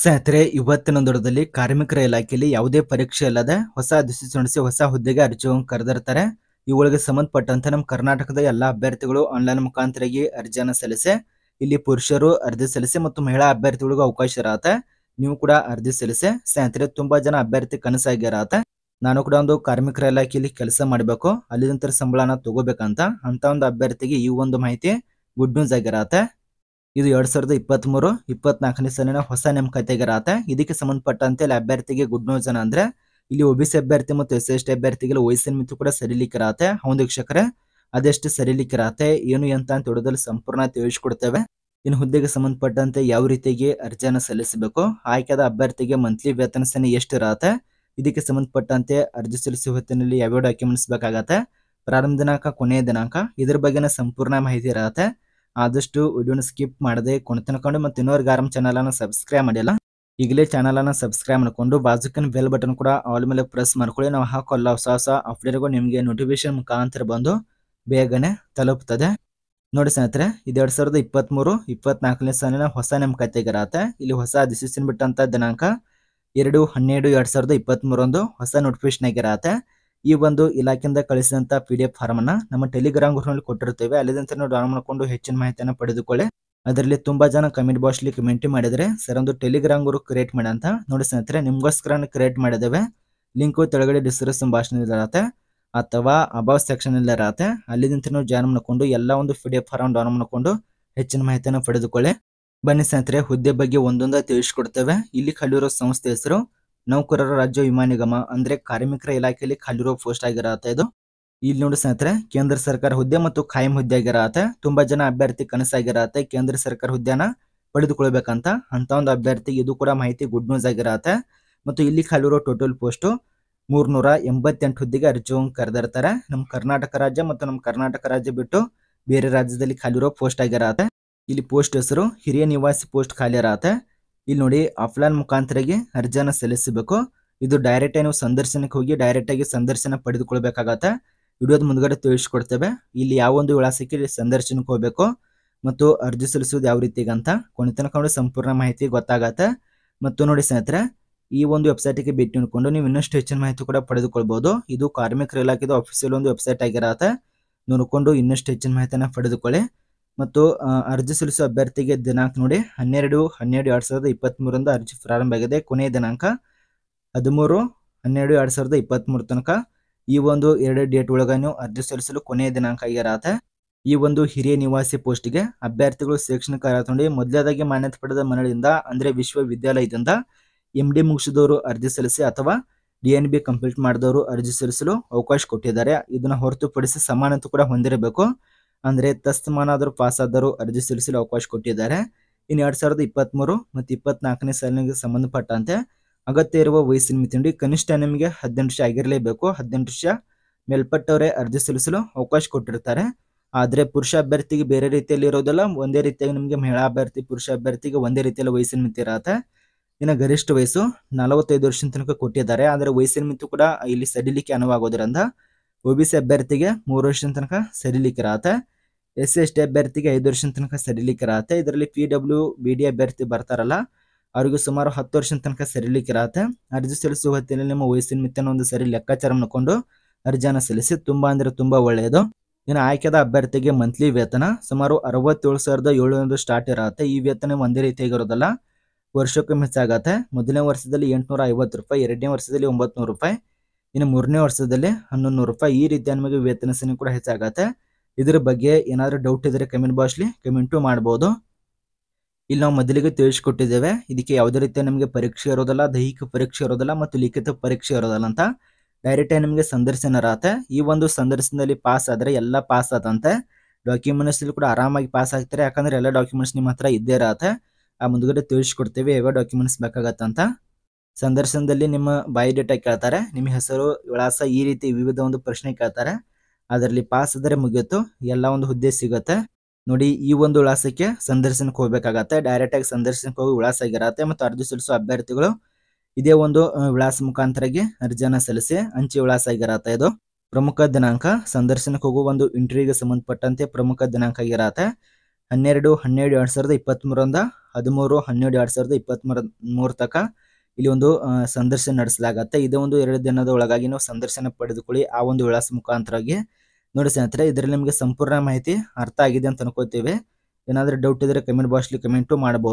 ಸ್ನೇಹಿತರೆ ಇವತ್ತಿನ ದೊಡ್ಡದಲ್ಲಿ ಕಾರ್ಮಿಕರ ಇಲಾಖೆಯಲ್ಲಿ ಯಾವುದೇ ಪರೀಕ್ಷೆ ಇಲ್ಲದೆ ಹೊಸ ಅಧಿಸೂಚನೆ ಹೊಸ ಹುದ್ದೆಗೆ ಅರ್ಜಿಯನ್ನು ಕರೆದಿರ್ತಾರೆ ಇವುಗಳಿಗೆ ಸಂಬಂಧಪಟ್ಟಂತೆ ನಮ್ಮ ಕರ್ನಾಟಕದ ಎಲ್ಲಾ ಅಭ್ಯರ್ಥಿಗಳು ಆನ್ಲೈನ್ ಮುಖಾಂತರಾಗಿ ಅರ್ಜಿಯನ್ನು ಸಲ್ಲಿಸಿ ಇಲ್ಲಿ ಪುರುಷರು ಅರ್ಜಿ ಸಲ್ಲಿಸಿ ಮತ್ತು ಮಹಿಳಾ ಅಭ್ಯರ್ಥಿಗಳಿಗೂ ಅವಕಾಶ ಇರತ್ತೆ ನೀವು ಕೂಡ ಅರ್ಜಿ ಸಲ್ಲಿಸಿ ಸ್ನೇಹಿತರೆ ತುಂಬಾ ಜನ ಅಭ್ಯರ್ಥಿ ಕನಸಾಗಿರತ್ತೆ ನಾನು ಕೂಡ ಒಂದು ಕಾರ್ಮಿಕರ ಇಲಾಖೆಯಲ್ಲಿ ಕೆಲಸ ಮಾಡಬೇಕು ಅಲ್ಲಿ ನಂತರ ಸಂಬಳನ ತಗೋಬೇಕಂತ ಅಂತ ಒಂದು ಅಭ್ಯರ್ಥಿಗೆ ಈ ಒಂದು ಮಾಹಿತಿ ಗುಡ್ ನ್ಯೂಸ್ ಆಗಿರತ್ತೆ ಇದು ಎರಡ್ ಸಾವಿರದ ಇಪ್ಪತ್ತ್ ಮೂರು ಇಪ್ಪತ್ನಾಲ್ಕನೇ ಸಾಲಿನ ಹೊಸ ನೇಮಕಾತಿಗರಾತ ಇದಕ್ಕೆ ಸಂಬಂಧಪಟ್ಟಂತೆ ಇಲ್ಲಿ ಅಭ್ಯರ್ಥಿಗೆ ಗುಡ್ ನ್ಯೂಸ್ ಏನ ಅಂದ್ರೆ ಇಲ್ಲಿ ಒ ಬಿ ಸಿ ಅಭ್ಯರ್ಥಿ ಮತ್ತು ಎಸ್ ಎಸ್ ಟಿ ಅಭ್ಯರ್ಥಿಗೆಲ್ಲ ವಯಸ್ಸಿನ ಮಿತಿ ಕೂಡ ಸರಿಲಿಕ್ಕಿರತ್ತೆ ಹೌದು ವೀಕ್ಷಕರೇ ಅದೆಷ್ಟು ಸರಿಲಿಕ್ಕಿರತ್ತೆ ಏನು ಅಂತ ಅಂತ ಸಂಪೂರ್ಣ ತಿಳಿಸ್ಕೊಡ್ತೇವೆ ಇನ್ನು ಹುದ್ದೆಗೆ ಸಂಬಂಧಪಟ್ಟಂತೆ ಯಾವ ರೀತಿಗೆ ಅರ್ಜಿಯನ್ನು ಸಲ್ಲಿಸಬೇಕು ಆಯ್ಕೆದ ಅಭ್ಯರ್ಥಿಗೆ ಮಂತ್ಲಿ ವೇತನ ಸೇನೆ ಇರತ್ತೆ ಇದಕ್ಕೆ ಸಂಬಂಧಪಟ್ಟಂತೆ ಅರ್ಜಿ ಸಲ್ಲಿಸುವ ಹೊತ್ತಿನಲ್ಲಿ ಯಾವ್ಯಾವ ಡಾಕ್ಯುಮೆಂಟ್ಸ್ ಬೇಕಾಗತ್ತೆ ಪ್ರಾರಂಭ ದಿನಾಂಕ ಕೊನೆಯ ದಿನಾಂಕ ಇದ್ರ ಬಗ್ಗೆನ ಸಂಪೂರ್ಣ ಮಾಹಿತಿ ಇರತ್ತೆ ಆದಷ್ಟು ವಿಡಿಯೋನ ಸ್ಕಿಪ್ ಮಾಡದೆ ಕೊಂಡು ತಿನ್ಕೊಂಡು ಮತ್ತೆ ಇನ್ನೊರ್ಗೆ ಆರಾಮ್ ಚಾನಲನ್ನು ಸಬ್ಸ್ಕ್ರೈಬ್ ಮಾಡಿಲ್ಲ ಈಗಲೇ ಚಾನಲನ್ನು ಸಬ್ಸ್ಕ್ರೈಬ್ ಮಾಡಿಕೊಂಡು ಬಾಜುಕನ್ ಬೆಲ್ ಬಟನ್ ಕೂಡ ಆಲ್ ಮೇಲೆ ಪ್ರೆಸ್ ಮಾಡ್ಕೊಳ್ಳಿ ನಾವು ಹಾಕೋಲ್ಲ ಹೊಸ ಹೊಸ ಅಪ್ಡೇಟ್ಗಳು ನಿಮಗೆ ನೋಟಿಫಿಕೇಶನ್ ಮುಖಾಂತರ ಬಂದು ಬೇಗನೆ ತಲುಪ್ತದೆ ನೋಡಿ ಸ್ನೇಹಿತರೆ ಇದು ಎರಡ್ ಸಾವಿರದ ಮೂರು ಇಪ್ಪತ್ನಾಲ್ಕನೇ ಸಾಲಿನ ಹೊಸ ನೇಮ್ ಖಾತೆಗಾರತ್ತೆ ಇಲ್ಲಿ ಹೊಸ ಡಿಸಿಷನ್ ಬಿಟ್ಟಂತ ದಿನಾಂಕ ಎರಡು ಹನ್ನೆರಡು ಎರಡು ಸಾವಿರದ ಇಪ್ಪತ್ತ್ಮೂರೊಂದು ಹೊಸ ನೋಟಿಫಿಕೇಶನ್ ಆಗಿರತ್ತೆ ಈ ಒಂದು ಇಲಾಖೆಯಿಂದ ಕಳಿಸಿದಂತ ಪಿ ಡಿ ಎಫ್ ಫಾರ್ಮ್ ಅನ್ನ ನಮ್ಮ ಟೆಲಿಗ್ರಾಮ್ ಗ್ರೂಪ್ ನಲ್ಲಿ ಕೊಟ್ಟಿರುತ್ತೇವೆ ನೀವು ಡೌನ್ ಮಾಡಿಕೊಂಡು ಹೆಚ್ಚಿನ ಮಾಹಿತಿಯನ್ನು ಪಡೆದುಕೊಳ್ಳಿ ಅದರಲ್ಲಿ ತುಂಬಾ ಜನ ಕಮೆಂಟ್ ಬಾಕ್ಸ್ ಅಲ್ಲಿ ಕಮೆಂಟ್ ಮಾಡಿದ್ರೆ ಸರ್ ಒಂದು ಟೆಲಿಗ್ರಾಮ್ ಗ್ರೂಪ್ ಕ್ರಿಯೇಟ್ ಮಾಡಿ ಅಂತ ನೋಡಿ ಸ್ನೇಹಿತರೆ ನಿಮ್ಗೋಸ್ಕರ ಕ್ರಿಯೇಟ್ ಮಾಡಿದ್ದೇವೆ ಲಿಂಕು ತೆಳಗಡೆ ಡಿಸ್ಕ್ರಿಪ್ಷನ್ ಭಾಷಣ ಇರತ್ತೆ ಅಥವಾ ಅಬೌ ಸೆಕ್ಷನ್ ಅಲ್ಲಿ ಇರತ್ತೆ ಅಲ್ಲಿದಂತೆ ನೀವು ಮಾಡ್ಕೊಂಡು ಎಲ್ಲ ಒಂದು P D F form down ಮಾಡ್ಕೊಂಡು ಹೆಚ್ಚಿನ ಮಾಹಿತಿಯನ್ನು ಪಡೆದುಕೊಳ್ಳಿ ಬನ್ನಿ ಸ್ನೇಹಿತರೆ ಹುದ್ದೆ ಬಗ್ಗೆ ಒಂದೊಂದ ತಿಳಿಸ್ಕೊಡ್ತೇವೆ ಇಲ್ಲಿ ಕಲಿರೋ ಸಂಸ್ಥೆ ಹೆಸರು ನೌಕರರ ರಾಜ್ಯ ವಿಮಾ ನಿಗಮ ಅಂದ್ರೆ ಕಾರ್ಮಿಕರ ಇಲಾಖೆಯಲ್ಲಿ ಖಾಲಿರೋ ಪೋಸ್ಟ್ ಆಗಿರತ್ತೆ ಇದು ಇಲ್ಲಿ ನೋಡಿ ಸ್ನೇಹಿತರೆ ಕೇಂದ್ರ ಸರ್ಕಾರ ಹುದ್ದೆ ಮತ್ತು ಖಾಯಂ ಹುದ್ದೆ ಆಗಿರತ್ತೆ ತುಂಬಾ ಜನ ಅಭ್ಯರ್ಥಿ ಕನಸಾಗಿರತ್ತೆ ಕೇಂದ್ರ ಸರ್ಕಾರ ಹುದ್ದೆನ ಪಡೆದುಕೊಳ್ಬೇಕಂತ ಅಂತ ಒಂದು ಅಭ್ಯರ್ಥಿ ಇದು ಕೂಡ ಮಾಹಿತಿ ಗುಡ್ ನ್ಯೂಸ್ ಆಗಿರತ್ತೆ ಮತ್ತು ಇಲ್ಲಿ ಖಾಲಿರೋ ಟೋಟಲ್ ಪೋಸ್ಟ್ ಮೂರ್ನೂರ ಎಂಬತ್ತೆಂಟು ಹುದ್ದೆಗೆ ಅರ್ಜಿಯನ್ನು ಕರೆದಿರ್ತಾರೆ ನಮ್ಮ ಕರ್ನಾಟಕ ರಾಜ್ಯ ಮತ್ತು ನಮ್ಮ ಕರ್ನಾಟಕ ರಾಜ್ಯ ಬಿಟ್ಟು ಬೇರೆ ರಾಜ್ಯದಲ್ಲಿ ಖಾಲಿರೋ ಪೋಸ್ಟ್ ಆಗಿರತ್ತೆ ಇಲ್ಲಿ ಪೋಸ್ಟ್ ಹೆಸರು ಹಿರಿಯ ನಿವಾಸಿ ಪೋಸ್ಟ್ ಖಾಲಿ ಇರತ್ತೆ ಇಲ್ಲಿ ನೋಡಿ ಆಫ್ಲೈನ್ ಮುಖಾಂತರಗೆ ಅರ್ಜಿಯನ್ನ ಸಲ್ಲಿಸಬೇಕು ಇದು ಡೈರೆಕ್ಟ್ ನೀವು ಸಂದರ್ಶನಕ್ಕೆ ಹೋಗಿ ಡೈರೆಕ್ಟ್ ಆಗಿ ಸಂದರ್ಶನ ಪಡೆದುಕೊಳ್ಬೇಕಾಗತ್ತೆ ವಿಡಿಯೋದ ಮುಂದ್ಗಡೆ ತಿಳಿಸ್ಕೊಡ್ತೇವೆ ಇಲ್ಲಿ ಯಾವೊಂದು ವಿಳಾಸಕ್ಕೆ ಸಂದರ್ಶನಕ್ಕೆ ಹೋಗ್ಬೇಕು ಮತ್ತು ಅರ್ಜಿ ಸಲ್ಲಿಸೋದು ಯಾವ ರೀತಿಗಂತ ಕೊನೆ ತನಕ ಸಂಪೂರ್ಣ ಮಾಹಿತಿ ಗೊತ್ತಾಗತ್ತೆ ಮತ್ತು ನೋಡಿ ಸ್ನೇಹಿತರೆ ಈ ಒಂದು ವೆಬ್ಸೈಟಿಗೆ ಭೇಟಿ ನೋಡಿಕೊಂಡು ನೀವು ಇನ್ನಷ್ಟು ಹೆಚ್ಚಿನ ಮಾಹಿತಿ ಕೂಡ ಪಡೆದುಕೊಳ್ಬೋದು ಇದು ಕಾರ್ಮಿಕರ ಇಲಾಖೆದು ಆಫೀಸಿಯಲ್ ಒಂದು ವೆಬ್ಸೈಟ್ ಆಗಿರತ್ತೆ ನೋಡಿಕೊಂಡು ಇನ್ನಷ್ಟು ಹೆಚ್ಚಿನ ಮಾಹಿತಿಯನ್ನು ಪಡೆದುಕೊಳ್ಳಿ ಮತ್ತು ಅರ್ಜಿ ಸಲ್ಲಿಸುವ ಅಭ್ಯರ್ಥಿಗೆ ದಿನಾಂಕ ನೋಡಿ ಹನ್ನೆರಡು ಹನ್ನೆರಡು ಎರಡು ಸಾವಿರದ ಇಪ್ಪತ್ತ್ಮೂರರಿಂದ ಅರ್ಜಿ ಪ್ರಾರಂಭ ಆಗಿದೆ ಕೊನೆಯ ದಿನಾಂಕ ಹದಿಮೂರು ಹನ್ನೆರಡು ಎರಡು ಸಾವಿರದ ಇಪ್ಪತ್ತ್ಮೂರು ತನಕ ಈ ಒಂದು ಎರಡು ಡೇಟ್ ಒಳಗೆ ನೀವು ಅರ್ಜಿ ಸಲ್ಲಿಸಲು ಕೊನೆಯ ದಿನಾಂಕ ಆಗಿರತ್ತೆ ಈ ಒಂದು ಹಿರಿಯ ನಿವಾಸಿ ಪೋಸ್ಟ್ಗೆ ಅಭ್ಯರ್ಥಿಗಳು ಶೈಕ್ಷಣಿಕ ಅರ್ಹತೆ ಮೊದಲೇದಾಗಿ ಮಾನ್ಯತೆ ಪಡೆದ ಮನೆಯಿಂದ ಅಂದರೆ ವಿಶ್ವವಿದ್ಯಾಲಯದಿಂದ ಎಮ್ ಡಿ ಮುಗಿಸಿದವರು ಅರ್ಜಿ ಸಲ್ಲಿಸಿ ಅಥವಾ ಡಿ ಎನ್ ಬಿ ಕಂಪ್ಲೀಟ್ ಮಾಡಿದವರು ಅರ್ಜಿ ಸಲ್ಲಿಸಲು ಅವಕಾಶ ಕೊಟ್ಟಿದ್ದಾರೆ ಇದನ್ನು ಹೊರತುಪಡಿಸಿ ಸಮಾನತೆ ಕೂಡ ಹೊಂದಿರಬೇಕು ಅಂದರೆ ತಸ್ತಮಾನಾದರೂ ಪಾಸಾದರೂ ಅರ್ಜಿ ಸಲ್ಲಿಸಲು ಅವಕಾಶ ಕೊಟ್ಟಿದ್ದಾರೆ ಇನ್ನು ಎರಡು ಸಾವಿರದ ಇಪ್ಪತ್ತ್ಮೂರು ಮತ್ತು ಇಪ್ಪತ್ನಾಲ್ಕನೇ ಸಾಲಿಗೆ ಸಂಬಂಧಪಟ್ಟಂತೆ ಅಗತ್ಯ ಇರುವ ವಯಸ್ಸಿನ ಮಿತಿಂಡಿ ಕನಿಷ್ಠ ನಿಮಗೆ ಹದಿನೆಂಟು ವರ್ಷ ಆಗಿರಲೇಬೇಕು ಹದಿನೆಂಟು ವರ್ಷ ಮೇಲ್ಪಟ್ಟವರೇ ಅರ್ಜಿ ಸಲ್ಲಿಸಲು ಅವಕಾಶ ಕೊಟ್ಟಿರ್ತಾರೆ ಆದರೆ ಪುರುಷ ಅಭ್ಯರ್ಥಿಗೆ ಬೇರೆ ರೀತಿಯಲ್ಲಿ ಇರೋದಿಲ್ಲ ಒಂದೇ ರೀತಿಯಾಗಿ ನಿಮಗೆ ಮಹಿಳಾ ಅಭ್ಯರ್ಥಿ ಪುರುಷ ಅಭ್ಯರ್ಥಿಗೆ ಒಂದೇ ರೀತಿಯಲ್ಲಿ ವಯಸ್ಸಿನ ಮಿತಿ ಇರತ್ತೆ ಇನ್ನು ಗರಿಷ್ಠ ವಯಸ್ಸು ನಲವತ್ತೈದು ವರ್ಷದ ತನಕ ಕೊಟ್ಟಿದ್ದಾರೆ ಆದರೆ ವಯಸ್ಸಿನ ಮಿತಿ ಕೂಡ ಇಲ್ಲಿ ಸಡಿಲಿಕ್ಕೆ ಅನುವಾಗೋದ್ರಿಂದ ಒ ಬಿ ಸಿ ಅಭ್ಯರ್ಥಿಗೆ ಮೂರು ವರ್ಷದ ತನಕ ಸರಿಲಿಕ್ಕಿರಾತ ಎಸ್ ಎಸ್ ಟಿ ಅಭ್ಯರ್ಥಿಗೆ ಐದು ವರ್ಷದ ತನಕ ರಾತ ಇದರಲ್ಲಿ ಪಿ ಡಬ್ಲ್ಯೂ ಬಿ ಡಿ ಅಭ್ಯರ್ಥಿ ಬರ್ತಾರಲ್ಲ ಅವರಿಗೂ ಸುಮಾರು ಹತ್ತು ವರ್ಷದ ತನಕ ಸರಿಲಿಕ್ಕಿರಾತ ಅರ್ಜಿ ಸಲ್ಲಿಸುವ ಹೊತ್ತಿನಲ್ಲಿ ನಿಮ್ಮ ವಯಸ್ಸಿನ ಮಿತ್ತನ ಒಂದು ಸರಿ ಲೆಕ್ಕಾಚಾರ ಮಾಡಿಕೊಂಡು ಅರ್ಜಿಯನ್ನು ಸಲ್ಲಿಸಿ ತುಂಬ ಅಂದರೆ ತುಂಬ ಒಳ್ಳೆಯದು ಇನ್ನು ಆಯ್ಕೆದ ಅಭ್ಯರ್ಥಿಗೆ ಮಂತ್ಲಿ ವೇತನ ಸುಮಾರು ಅರವತ್ತೇಳು ಸಾವಿರದ ಏಳುನೂರು ಸ್ಟಾರ್ಟ್ ಇರತ್ತೆ ಈ ವೇತನ ಒಂದೇ ಇರೋದಲ್ಲ ವರ್ಷಕ್ಕೂ ಹೆಚ್ಚಾಗತ್ತೆ ಮೊದಲನೇ ವರ್ಷದಲ್ಲಿ ಎಂಟುನೂರ ಐವತ್ತು ರೂಪಾಯಿ ಎರಡನೇ ವರ್ಷದಲ್ಲಿ ಒಂಬತ್ತು ರೂಪಾಯಿ ಇನ್ನು ಮೂರನೇ ವರ್ಷದಲ್ಲಿ ಹನ್ನೊಂದು ನೂರು ರೂಪಾಯಿ ಈ ರೀತಿಯ ನಿಮಗೆ ವೇತನ ಕೂಡ ಹೆಚ್ಚಾಗತ್ತೆ ಇದರ ಬಗ್ಗೆ ಏನಾದರೂ ಡೌಟ್ ಇದ್ದರೆ ಕಮೆಂಟ್ ಬಾಕ್ಸ್ಲಿ ಕಮೆಂಟು ಮಾಡ್ಬೋದು ಇಲ್ಲಿ ನಾವು ಮೊದಲಿಗೆ ತಿಳಿಸ್ಕೊಟ್ಟಿದ್ದೇವೆ ಇದಕ್ಕೆ ಯಾವುದೇ ರೀತಿಯ ನಮಗೆ ಪರೀಕ್ಷೆ ಇರೋದಲ್ಲ ದೈಹಿಕ ಪರೀಕ್ಷೆ ಇರೋದಲ್ಲ ಮತ್ತು ಲಿಖಿತ ಪರೀಕ್ಷೆ ಇರೋದಲ್ಲ ಅಂತ ಡೈರೆಕ್ಟ್ ನಿಮಗೆ ಸಂದರ್ಶನ ಇರತ್ತೆ ಈ ಒಂದು ಸಂದರ್ಶನದಲ್ಲಿ ಪಾಸ್ ಆದರೆ ಎಲ್ಲ ಪಾಸ್ ಆದಂತೆ ಡಾಕ್ಯುಮೆಂಟ್ಸ್ ಕೂಡ ಆರಾಮಾಗಿ ಪಾಸ್ ಆಗ್ತಾರೆ ಯಾಕಂದ್ರೆ ಎಲ್ಲ ಡಾಕ್ಯುಮೆಂಟ್ಸ್ ನಿಮ್ಮ ಹತ್ರ ಇದ್ದೇ ಇರತ್ತೆ ಆ ಮುಂದುಗಡೆ ತಿಳಿಸ್ಕೊಡ್ತೇವೆ ಯಾವ ಡಾಕ್ಯುಮೆಂಟ್ಸ್ ಬೇಕಾಗತ್ತಂತ ಸಂದರ್ಶನದಲ್ಲಿ ನಿಮ್ಮ ಬಯೋಡೇಟಾ ಕೇಳ್ತಾರೆ ನಿಮ್ಮ ಹೆಸರು ವಿಳಾಸ ಈ ರೀತಿ ವಿವಿಧ ಒಂದು ಪ್ರಶ್ನೆ ಕೇಳ್ತಾರೆ ಅದರಲ್ಲಿ ಪಾಸ್ ಆದರೆ ಮುಗಿಯುತ್ತು ಎಲ್ಲ ಒಂದು ಹುದ್ದೆ ಸಿಗುತ್ತೆ ನೋಡಿ ಈ ಒಂದು ವಿಳಾಸಕ್ಕೆ ಸಂದರ್ಶನಕ್ಕೆ ಹೋಗ್ಬೇಕಾಗತ್ತೆ ಆಗಿ ಸಂದರ್ಶನಕ್ಕೆ ಹೋಗಿ ವಿಳಾಸ ಆಗಿರತ್ತೆ ಮತ್ತು ಅರ್ಜಿ ಸಲ್ಲಿಸುವ ಅಭ್ಯರ್ಥಿಗಳು ಇದೇ ಒಂದು ವಿಳಾಸ ಮುಖಾಂತರಗೆ ಅರ್ಜಿಯನ್ನು ಸಲ್ಲಿಸಿ ಅಂಚೆ ವಿಳಾಸ ಆಗಿರತ್ತೆ ಇದು ಪ್ರಮುಖ ದಿನಾಂಕ ಸಂದರ್ಶನಕ್ಕೆ ಹೋಗುವ ಒಂದು ಇಂಟರ್ವ್ಯೂಗೆ ಸಂಬಂಧಪಟ್ಟಂತೆ ಪ್ರಮುಖ ದಿನಾಂಕ ಆಗಿರತ್ತೆ ಹನ್ನೆರಡು ಹನ್ನೆರಡು ಎರಡು ಸಾವಿರದ ಇಪ್ಪತ್ತ್ಮೂರರಿಂದ ಹದಿಮೂರು ಹನ್ನೆರಡು ಎರಡು ಸಾವಿರದ ಮೂರ ಮೂರು ತನಕ ಇಲ್ಲಿ ಒಂದು ಸಂದರ್ಶನ ನಡೆಸಲಾಗತ್ತೆ ಇದು ಒಂದು ಎರಡು ದಿನದ ಒಳಗಾಗಿ ನಾವು ಸಂದರ್ಶನ ಪಡೆದುಕೊಳ್ಳಿ ಆ ಒಂದು ವಿಳಾಸ ಮುಖಾಂತರವಾಗಿ ನೋಡಿ ಸ್ನೇಹಿತರೆ ಇದರಲ್ಲಿ ನಿಮಗೆ ಸಂಪೂರ್ಣ ಮಾಹಿತಿ ಅರ್ಥ ಆಗಿದೆ ಅಂತ ಅನ್ಕೋತೀವಿ ಏನಾದ್ರೂ ಡೌಟ್ ಇದ್ರೆ ಕಮೆಂಟ್ ಬಾಕ್ಸ್ಲಿ ಕಮೆಂಟ್ ಮಾಡಬಹುದು